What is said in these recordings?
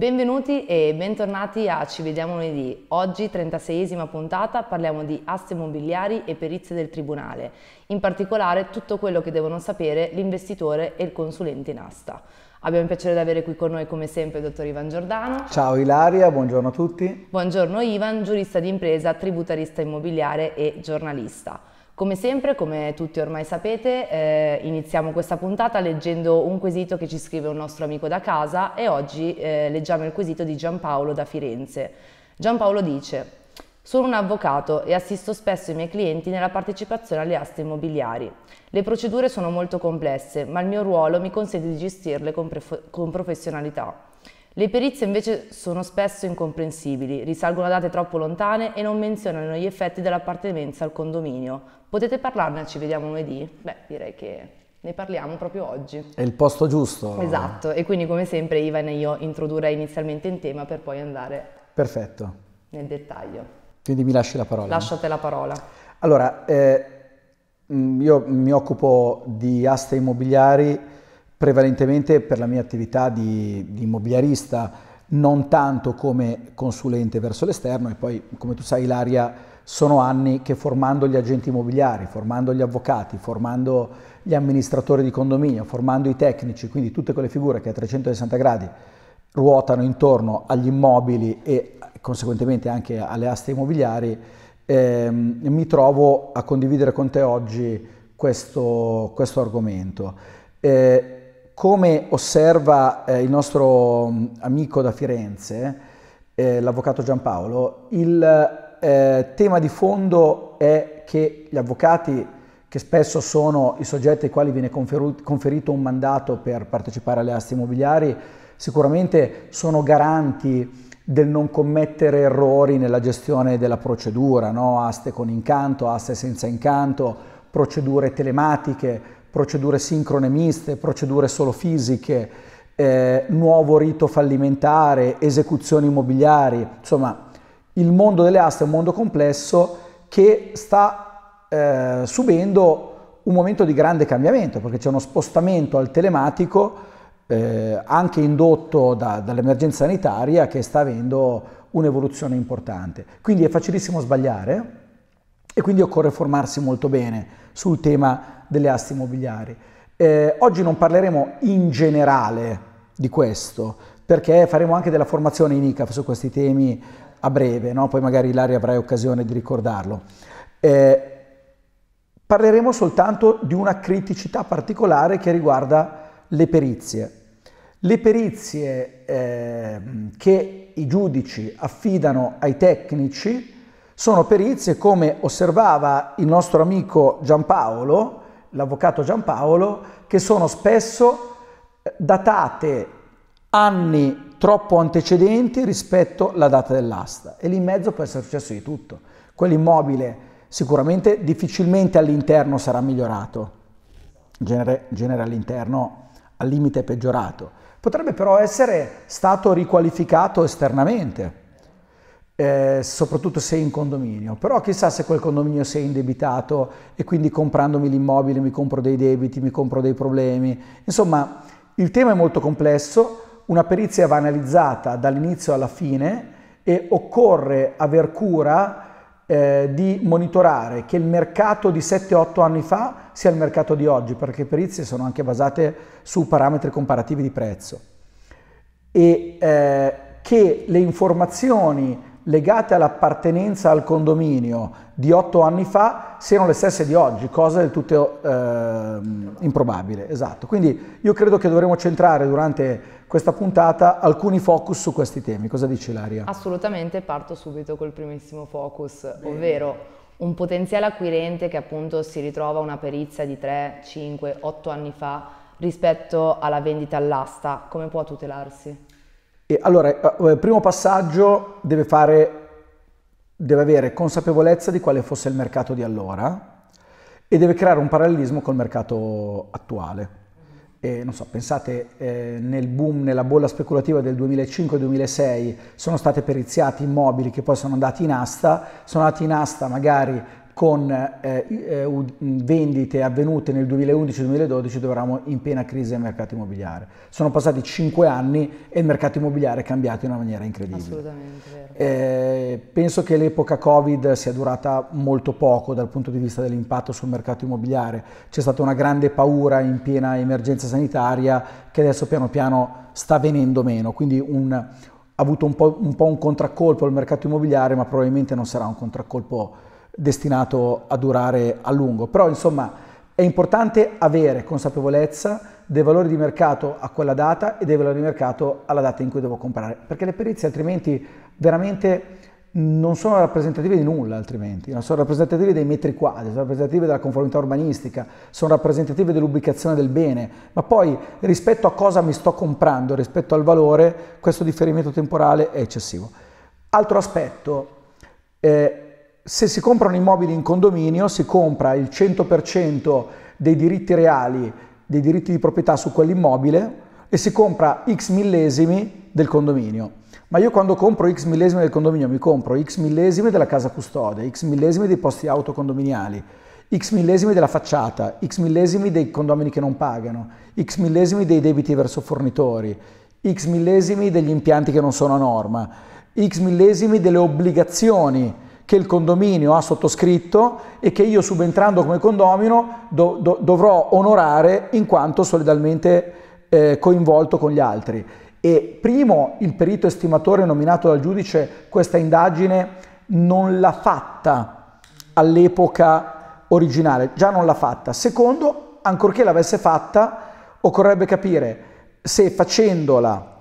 Benvenuti e bentornati a Ci vediamo lunedì. Oggi, 36esima puntata, parliamo di aste immobiliari e perizie del Tribunale, in particolare tutto quello che devono sapere l'investitore e il consulente in asta. Abbiamo il piacere di avere qui con noi come sempre il dottor Ivan Giordano. Ciao Ilaria, buongiorno a tutti. Buongiorno Ivan, giurista di impresa, tributarista immobiliare e giornalista. Come sempre, come tutti ormai sapete, eh, iniziamo questa puntata leggendo un quesito che ci scrive un nostro amico da casa e oggi eh, leggiamo il quesito di Giampaolo da Firenze. Giampaolo dice, sono un avvocato e assisto spesso i miei clienti nella partecipazione alle aste immobiliari. Le procedure sono molto complesse, ma il mio ruolo mi consente di gestirle con, con professionalità. Le perizie invece sono spesso incomprensibili, risalgono a date troppo lontane e non menzionano gli effetti dell'appartenenza al condominio. Potete parlarne Ci Vediamo lunedì? Beh, direi che ne parliamo proprio oggi. È il posto giusto. Esatto, e quindi come sempre Ivan e io introdurrei inizialmente in tema per poi andare Perfetto. nel dettaglio. Quindi mi lasci la parola. Lasciate la parola. Allora, eh, mm, io mi occupo di aste immobiliari prevalentemente per la mia attività di, di immobiliarista, non tanto come consulente verso l'esterno e poi, come tu sai, Ilaria, sono anni che formando gli agenti immobiliari, formando gli avvocati, formando gli amministratori di condominio, formando i tecnici, quindi tutte quelle figure che a 360 gradi ruotano intorno agli immobili e conseguentemente anche alle aste immobiliari, ehm, mi trovo a condividere con te oggi questo, questo argomento. Eh, come osserva eh, il nostro mm, amico da Firenze, eh, l'avvocato Giampaolo, il eh, tema di fondo è che gli avvocati, che spesso sono i soggetti ai quali viene conferito un mandato per partecipare alle aste immobiliari, sicuramente sono garanti del non commettere errori nella gestione della procedura, no? aste con incanto, aste senza incanto, procedure telematiche, procedure sincrone miste, procedure solo fisiche, eh, nuovo rito fallimentare, esecuzioni immobiliari, insomma il mondo delle aste è un mondo complesso che sta eh, subendo un momento di grande cambiamento perché c'è uno spostamento al telematico eh, anche indotto da, dall'emergenza sanitaria che sta avendo un'evoluzione importante. Quindi è facilissimo sbagliare, e quindi occorre formarsi molto bene sul tema delle aste immobiliari. Eh, oggi non parleremo in generale di questo, perché faremo anche della formazione in ICAF su questi temi a breve, no? poi magari Ilaria avrai occasione di ricordarlo. Eh, parleremo soltanto di una criticità particolare che riguarda le perizie. Le perizie eh, che i giudici affidano ai tecnici sono perizie come osservava il nostro amico Giampaolo, l'avvocato Giampaolo, che sono spesso eh, datate anni troppo antecedenti rispetto alla data dell'asta e lì in mezzo può essere successo di tutto. Quell'immobile sicuramente difficilmente all'interno sarà migliorato, in genere, genere all'interno al limite peggiorato. Potrebbe però essere stato riqualificato esternamente eh, soprattutto se in condominio, però chissà se quel condominio si è indebitato e quindi comprandomi l'immobile mi compro dei debiti, mi compro dei problemi. Insomma, il tema è molto complesso, una perizia va analizzata dall'inizio alla fine e occorre aver cura eh, di monitorare che il mercato di 7-8 anni fa sia il mercato di oggi, perché le perizie sono anche basate su parametri comparativi di prezzo e eh, che le informazioni legate all'appartenenza al condominio di otto anni fa siano le stesse di oggi, cosa del tutto eh, improbabile. Esatto. Quindi io credo che dovremmo centrare durante questa puntata alcuni focus su questi temi. Cosa dici Laria? Assolutamente, parto subito col primissimo focus, Bene. ovvero un potenziale acquirente che appunto si ritrova una perizia di 3, 5, 8 anni fa rispetto alla vendita all'asta, come può tutelarsi? E allora, eh, eh, primo passaggio, deve, fare, deve avere consapevolezza di quale fosse il mercato di allora e deve creare un parallelismo col mercato attuale. E, non so, pensate eh, nel boom, nella bolla speculativa del 2005-2006 sono state periziati immobili che poi sono andati in asta, sono andati in asta magari con eh, eh vendite avvenute nel 2011-2012 dove eravamo in piena crisi del mercato immobiliare. Sono passati 5 anni e il mercato immobiliare è cambiato in una maniera incredibile. Assolutamente. Eh, penso che l'epoca Covid sia durata molto poco dal punto di vista dell'impatto sul mercato immobiliare. C'è stata una grande paura in piena emergenza sanitaria che adesso piano piano sta venendo meno, quindi un, ha avuto un po', un po' un contraccolpo il mercato immobiliare, ma probabilmente non sarà un contraccolpo destinato a durare a lungo. Però insomma è importante avere consapevolezza dei valori di mercato a quella data e dei valori di mercato alla data in cui devo comprare, perché le perizie altrimenti veramente non sono rappresentative di nulla altrimenti, non sono rappresentative dei metri quadri, sono rappresentative della conformità urbanistica, sono rappresentative dell'ubicazione del bene, ma poi rispetto a cosa mi sto comprando, rispetto al valore, questo differimento temporale è eccessivo. Altro aspetto, eh, se si compra un immobile in condominio si compra il 100% dei diritti reali, dei diritti di proprietà su quell'immobile e si compra x millesimi del condominio. Ma io quando compro x millesimi del condominio mi compro x millesimi della casa custode, x millesimi dei posti auto condominiali, x millesimi della facciata, x millesimi dei condomini che non pagano, x millesimi dei debiti verso fornitori, x millesimi degli impianti che non sono a norma, x millesimi delle obbligazioni che il condominio ha sottoscritto e che io subentrando come condomino do, do, dovrò onorare in quanto solidalmente eh, coinvolto con gli altri. E primo, il perito estimatore nominato dal giudice questa indagine non l'ha fatta all'epoca originale, già non l'ha fatta. Secondo, ancorché l'avesse fatta, occorrebbe capire se facendola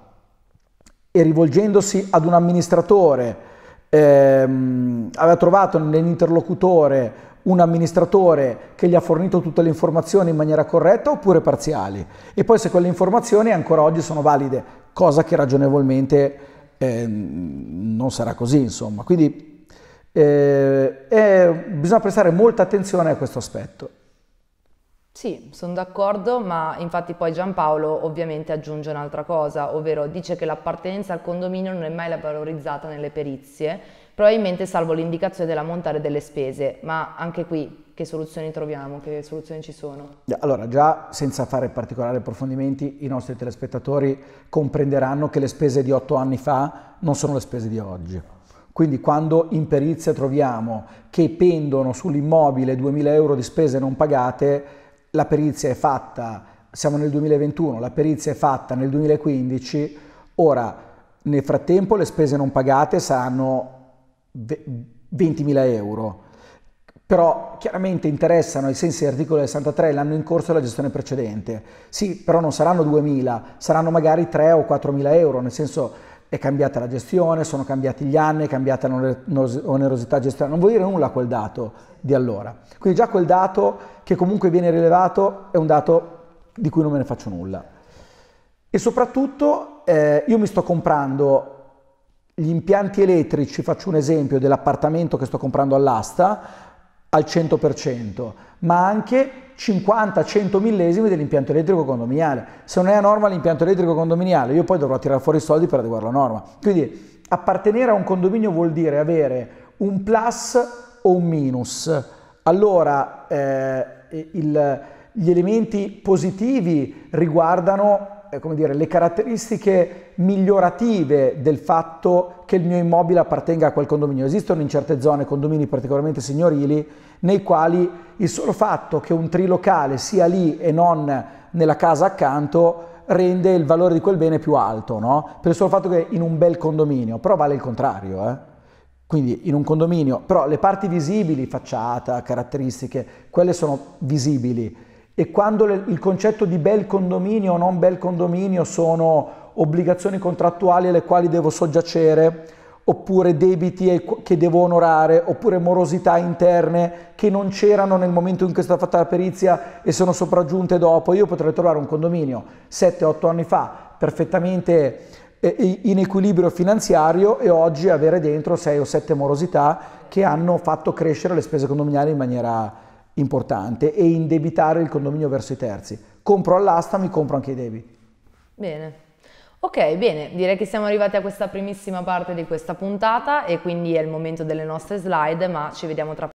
e rivolgendosi ad un amministratore ehm, aveva trovato nell'interlocutore un amministratore che gli ha fornito tutte le informazioni in maniera corretta oppure parziali e poi se quelle informazioni ancora oggi sono valide, cosa che ragionevolmente eh, non sarà così insomma. Quindi eh, eh, bisogna prestare molta attenzione a questo aspetto. Sì, sono d'accordo, ma infatti poi Giampaolo ovviamente aggiunge un'altra cosa, ovvero dice che l'appartenenza al condominio non è mai valorizzata nelle perizie, probabilmente salvo l'indicazione dell'ammontare delle spese, ma anche qui che soluzioni troviamo, che soluzioni ci sono? Allora, già senza fare particolari approfondimenti, i nostri telespettatori comprenderanno che le spese di otto anni fa non sono le spese di oggi. Quindi quando in perizia troviamo che pendono sull'immobile 2.000 euro di spese non pagate, la perizia è fatta, siamo nel 2021, la perizia è fatta nel 2015, ora nel frattempo le spese non pagate saranno 20.000 euro, però chiaramente interessano ai sensi dell'articolo 63 l'anno in corso della gestione precedente. Sì, però non saranno 2.000, saranno magari 3 o 4.000 euro, nel senso è cambiata la gestione, sono cambiati gli anni, è cambiata l'onerosità gestionale, non vuol dire nulla quel dato di allora. Quindi già quel dato che comunque viene rilevato è un dato di cui non me ne faccio nulla. E soprattutto eh, io mi sto comprando gli impianti elettrici, faccio un esempio dell'appartamento che sto comprando all'asta, al 100%, ma anche 50, 100 millesimi dell'impianto elettrico condominiale. Se non è a norma l'impianto elettrico condominiale, io poi dovrò tirare fuori i soldi per adeguare la norma. Quindi appartenere a un condominio vuol dire avere un plus o un minus. Allora eh, il, gli elementi positivi riguardano eh, come dire, le caratteristiche migliorative del fatto che il mio immobile appartenga a quel condominio. Esistono in certe zone condomini particolarmente signorili nei quali il solo fatto che un trilocale sia lì e non nella casa accanto rende il valore di quel bene più alto, no? Per il solo fatto che in un bel condominio, però vale il contrario, eh? Quindi in un condominio, però le parti visibili, facciata, caratteristiche, quelle sono visibili e quando le, il concetto di bel condominio o non bel condominio sono obbligazioni contrattuali alle quali devo soggiacere, oppure debiti che devo onorare, oppure morosità interne che non c'erano nel momento in cui è stata fatta la perizia e sono sopraggiunte dopo. Io potrei trovare un condominio 7-8 anni fa perfettamente eh, in equilibrio finanziario e oggi avere dentro 6 o 7 morosità che hanno fatto crescere le spese condominiali in maniera importante e indebitare il condominio verso i terzi. Compro all'asta, mi compro anche i debiti. Bene. Ok, bene, direi che siamo arrivati a questa primissima parte di questa puntata e quindi è il momento delle nostre slide, ma ci vediamo tra poco.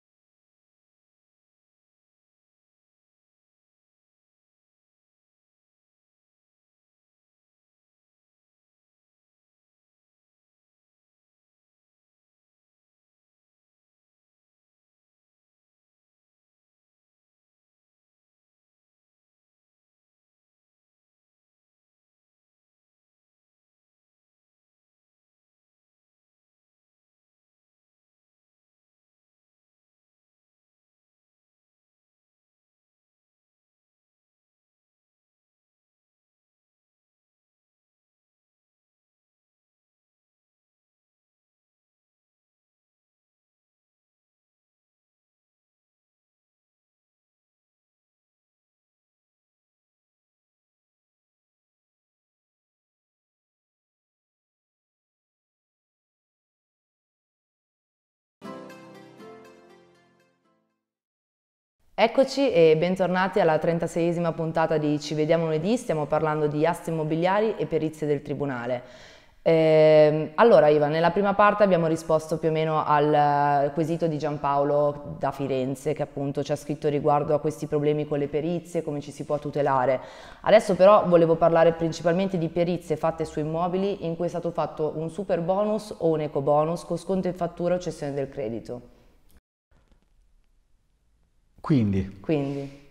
Eccoci e bentornati alla 36esima puntata di Ci vediamo lunedì, stiamo parlando di aste immobiliari e perizie del Tribunale. Eh, allora Ivan, nella prima parte abbiamo risposto più o meno al eh, quesito di Giampaolo da Firenze che appunto ci ha scritto riguardo a questi problemi con le perizie, come ci si può tutelare. Adesso però volevo parlare principalmente di perizie fatte su immobili in cui è stato fatto un super bonus o un eco bonus con sconto in fattura o cessione del credito. Quindi, Quindi,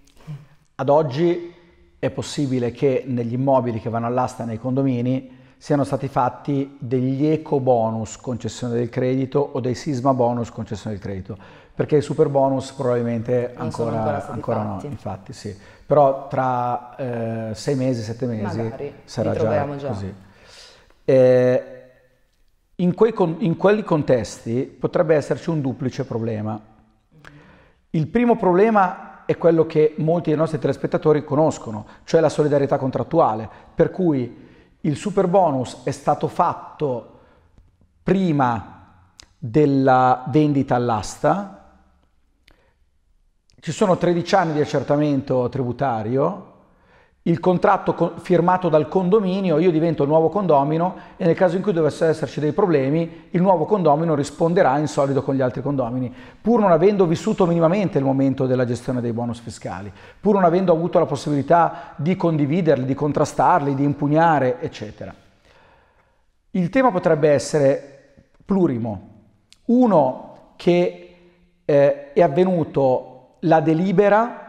ad oggi è possibile che negli immobili che vanno all'asta nei condomini siano stati fatti degli eco bonus concessione del credito o dei sisma bonus concessione del credito, perché il super bonus probabilmente non ancora, ancora, ancora no, infatti sì. Però tra eh, sei mesi, sette mesi Magari, sarà già, già, così. Eh, in, quei, in quelli contesti potrebbe esserci un duplice problema il primo problema è quello che molti dei nostri telespettatori conoscono, cioè la solidarietà contrattuale, per cui il super bonus è stato fatto prima della vendita all'asta, ci sono 13 anni di accertamento tributario, il contratto firmato dal condominio, io divento il nuovo condomino e nel caso in cui dovesse esserci dei problemi, il nuovo condomino risponderà in solido con gli altri condomini, pur non avendo vissuto minimamente il momento della gestione dei bonus fiscali, pur non avendo avuto la possibilità di condividerli, di contrastarli, di impugnare, eccetera. Il tema potrebbe essere plurimo. Uno che eh, è avvenuto la delibera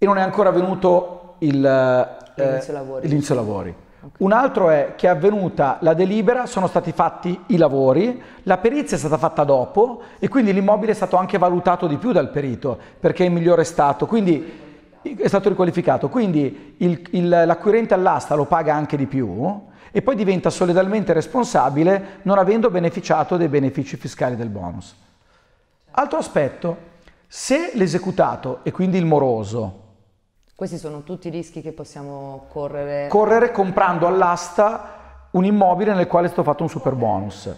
e non è ancora venuto il, eh, l'inizio eh, lavori. L'inizio lavori. Okay. Un altro è che è avvenuta la delibera, sono stati fatti i lavori, la perizia è stata fatta dopo e quindi l'immobile è stato anche valutato di più dal perito perché è in migliore stato, quindi è stato riqualificato, quindi il, il, l'acquirente all'asta lo paga anche di più e poi diventa solidalmente responsabile non avendo beneficiato dei benefici fiscali del bonus. Altro aspetto, se l'esecutato e quindi il moroso questi sono tutti i rischi che possiamo correre. Correre comprando all'asta un immobile nel quale sto fatto un super bonus.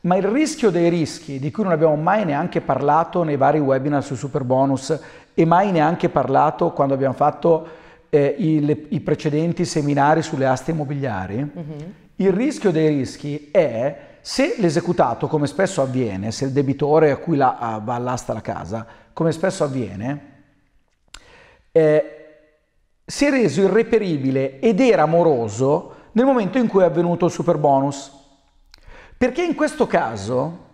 Ma il rischio dei rischi, di cui non abbiamo mai neanche parlato nei vari webinar sul super bonus e mai neanche parlato quando abbiamo fatto eh, i, le, i, precedenti seminari sulle aste immobiliari, mm-hmm. il rischio dei rischi è se l'esecutato, come spesso avviene, se il debitore a cui la, a, va all'asta la casa, come spesso avviene, eh, si è reso irreperibile ed era moroso nel momento in cui è avvenuto il super bonus. Perché in questo caso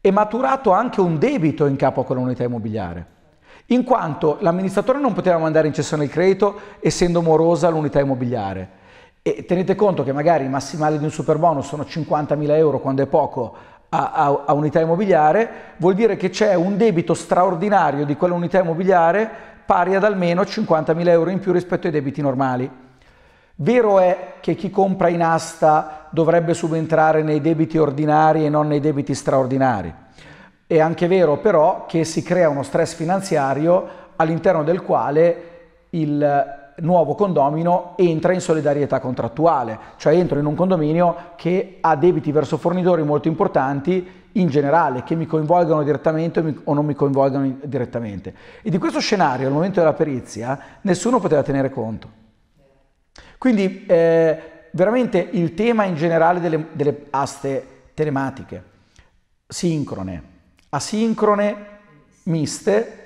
è maturato anche un debito in capo a quell'unità immobiliare, in quanto l'amministratore non poteva mandare in cessione il credito essendo morosa l'unità immobiliare. E tenete conto che magari i massimali di un super bonus sono 50.000 euro quando è poco a, a, a unità immobiliare, vuol dire che c'è un debito straordinario di quell'unità immobiliare pari ad almeno 50.000 euro in più rispetto ai debiti normali. Vero è che chi compra in asta dovrebbe subentrare nei debiti ordinari e non nei debiti straordinari. È anche vero però che si crea uno stress finanziario all'interno del quale il nuovo condomino entra in solidarietà contrattuale, cioè entro in un condominio che ha debiti verso fornitori molto importanti in generale, che mi coinvolgano direttamente o non mi coinvolgano direttamente. E di questo scenario, al momento della perizia, nessuno poteva tenere conto. Quindi eh, veramente il tema in generale delle, delle aste telematiche, sincrone, asincrone, miste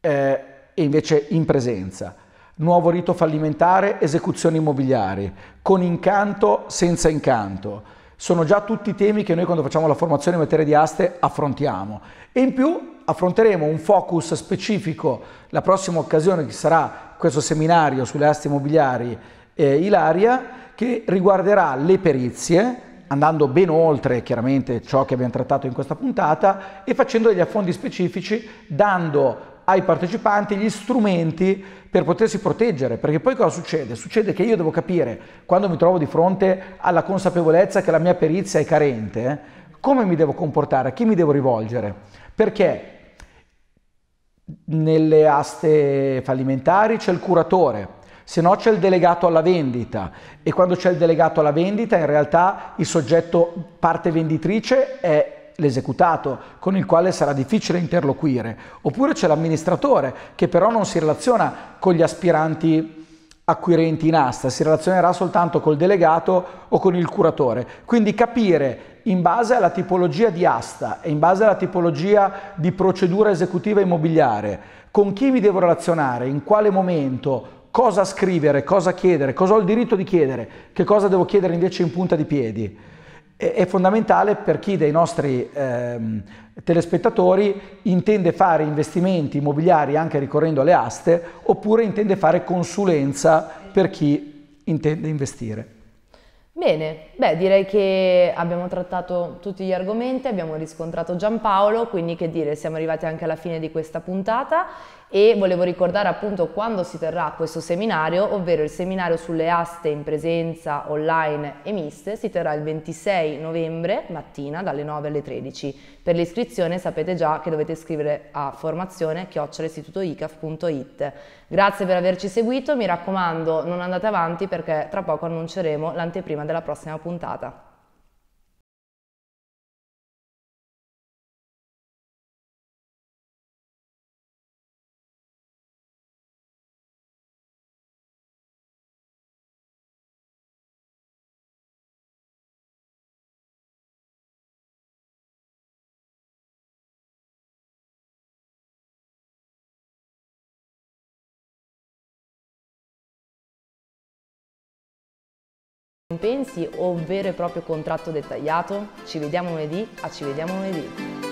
eh, e invece in presenza, nuovo rito fallimentare, esecuzioni immobiliari, con incanto, senza incanto, sono già tutti temi che noi quando facciamo la formazione in materia di aste affrontiamo e in più affronteremo un focus specifico la prossima occasione che sarà questo seminario sulle aste immobiliari eh, Ilaria che riguarderà le perizie andando ben oltre chiaramente ciò che abbiamo trattato in questa puntata e facendo degli affondi specifici dando ai partecipanti gli strumenti per potersi proteggere, perché poi cosa succede? Succede che io devo capire, quando mi trovo di fronte alla consapevolezza che la mia perizia è carente, come mi devo comportare, a chi mi devo rivolgere, perché nelle aste fallimentari c'è il curatore, se no c'è il delegato alla vendita e quando c'è il delegato alla vendita in realtà il soggetto parte venditrice è l'esecutato, con il quale sarà difficile interloquire, oppure c'è l'amministratore che però non si relaziona con gli aspiranti acquirenti in asta, si relazionerà soltanto col delegato o con il curatore. Quindi capire in base alla tipologia di asta e in base alla tipologia di procedura esecutiva immobiliare con chi mi devo relazionare, in quale momento, cosa scrivere, cosa chiedere, cosa ho il diritto di chiedere, che cosa devo chiedere invece in punta di piedi è fondamentale per chi dei nostri ehm, telespettatori intende fare investimenti immobiliari anche ricorrendo alle aste oppure intende fare consulenza per chi intende investire. Bene, beh direi che abbiamo trattato tutti gli argomenti, abbiamo riscontrato Giampaolo, quindi che dire, siamo arrivati anche alla fine di questa puntata e volevo ricordare appunto quando si terrà questo seminario, ovvero il seminario sulle aste in presenza, online e miste, si terrà il 26 novembre mattina dalle 9 alle 13. Per l'iscrizione sapete già che dovete scrivere a formazione chiocciolaistitutoicaf.it. Grazie per averci seguito, mi raccomando non andate avanti perché tra poco annunceremo l'anteprima della prossima puntata. Compensi o vero e proprio contratto dettagliato? Ci vediamo lunedì a Ci vediamo lunedì.